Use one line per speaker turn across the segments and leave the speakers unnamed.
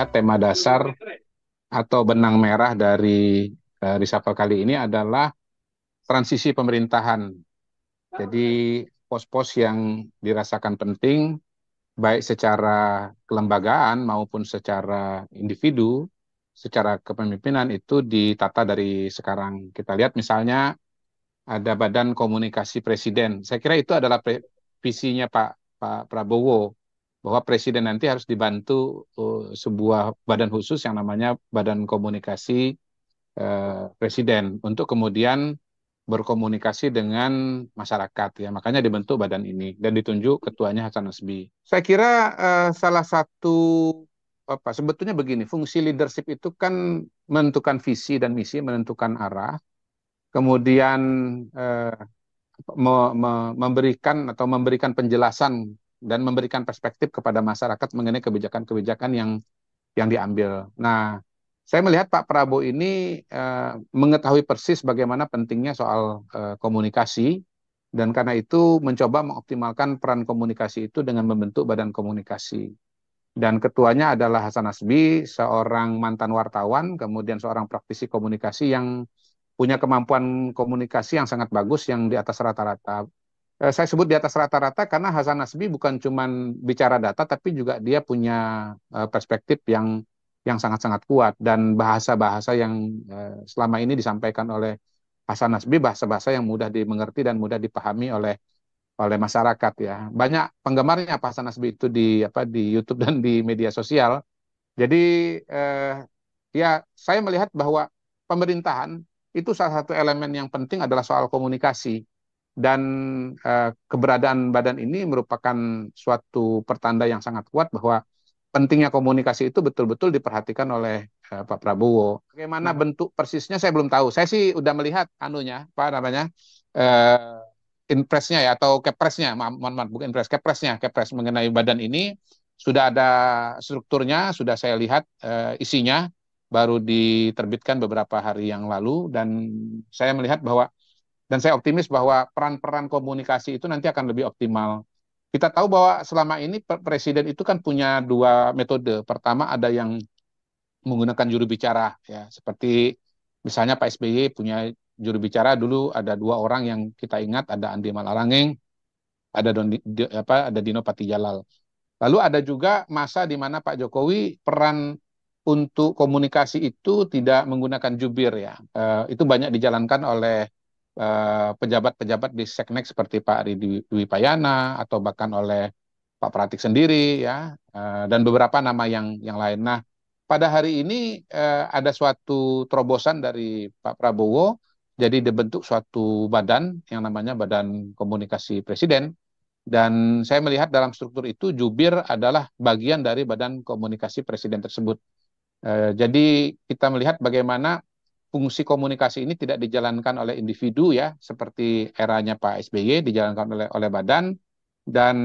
melihat tema dasar atau benang merah dari uh, reshuffle kali ini adalah transisi pemerintahan. Jadi pos-pos yang dirasakan penting baik secara kelembagaan maupun secara individu, secara kepemimpinan itu ditata dari sekarang. Kita lihat misalnya ada Badan Komunikasi Presiden. Saya kira itu adalah visinya Pak Pak Prabowo bahwa presiden nanti harus dibantu uh, sebuah badan khusus yang namanya Badan Komunikasi uh, Presiden untuk kemudian berkomunikasi dengan masyarakat ya makanya dibentuk badan ini dan ditunjuk ketuanya Hasan Nasbi. Saya kira uh, salah satu apa sebetulnya begini fungsi leadership itu kan menentukan visi dan misi menentukan arah kemudian uh, me, me, memberikan atau memberikan penjelasan dan memberikan perspektif kepada masyarakat mengenai kebijakan-kebijakan yang yang diambil. Nah, saya melihat Pak Prabowo ini eh, mengetahui persis bagaimana pentingnya soal eh, komunikasi dan karena itu mencoba mengoptimalkan peran komunikasi itu dengan membentuk badan komunikasi. Dan ketuanya adalah Hasan Asbi, seorang mantan wartawan, kemudian seorang praktisi komunikasi yang punya kemampuan komunikasi yang sangat bagus yang di atas rata-rata Eh, saya sebut di atas rata-rata karena Hasan Nasbi bukan cuma bicara data tapi juga dia punya eh, perspektif yang yang sangat-sangat kuat dan bahasa-bahasa yang eh, selama ini disampaikan oleh Hasan Nasbi bahasa-bahasa yang mudah dimengerti dan mudah dipahami oleh oleh masyarakat ya. Banyak penggemarnya Pak Hasan Nasbi itu di apa di YouTube dan di media sosial. Jadi eh, ya saya melihat bahwa pemerintahan itu salah satu elemen yang penting adalah soal komunikasi dan uh, keberadaan badan ini merupakan suatu pertanda yang sangat kuat bahwa pentingnya komunikasi itu betul-betul diperhatikan oleh uh, Pak Prabowo. Bagaimana hmm. bentuk persisnya saya belum tahu. Saya sih udah melihat anunya, apa namanya? Uh, eh, impresnya ya atau kepresnya, mohon maaf bukan impres, kepresnya, kepres mengenai badan ini sudah ada strukturnya, sudah saya lihat uh, isinya baru diterbitkan beberapa hari yang lalu dan saya melihat bahwa dan saya optimis bahwa peran-peran komunikasi itu nanti akan lebih optimal. Kita tahu bahwa selama ini presiden itu kan punya dua metode. Pertama ada yang menggunakan juru bicara ya, seperti misalnya Pak SBY punya juru bicara dulu ada dua orang yang kita ingat ada Andi Malarangeng, ada Don, di, apa ada Dino Patijalal. Lalu ada juga masa di mana Pak Jokowi peran untuk komunikasi itu tidak menggunakan jubir ya. E, itu banyak dijalankan oleh Eh, pejabat-pejabat di Seknek seperti Pak Ridwi Dwi Payana atau bahkan oleh Pak Pratik sendiri ya eh, dan beberapa nama yang yang lain. Nah, pada hari ini eh, ada suatu terobosan dari Pak Prabowo jadi dibentuk suatu badan yang namanya Badan Komunikasi Presiden dan saya melihat dalam struktur itu jubir adalah bagian dari Badan Komunikasi Presiden tersebut. Jadi kita melihat bagaimana fungsi komunikasi ini tidak dijalankan oleh individu ya seperti eranya Pak SBY dijalankan oleh oleh badan dan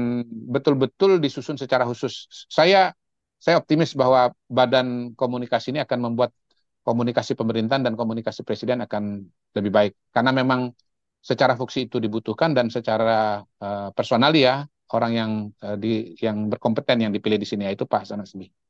betul-betul disusun secara khusus. Saya saya optimis bahwa badan komunikasi ini akan membuat komunikasi pemerintahan dan komunikasi presiden akan lebih baik karena memang secara fungsi itu dibutuhkan dan secara uh, ya orang yang uh, di yang berkompeten yang dipilih di sini yaitu Pak Hasan Asmi.